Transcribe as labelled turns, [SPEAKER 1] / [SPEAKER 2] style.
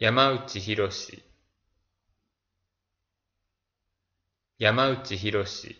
[SPEAKER 1] 山内士山内士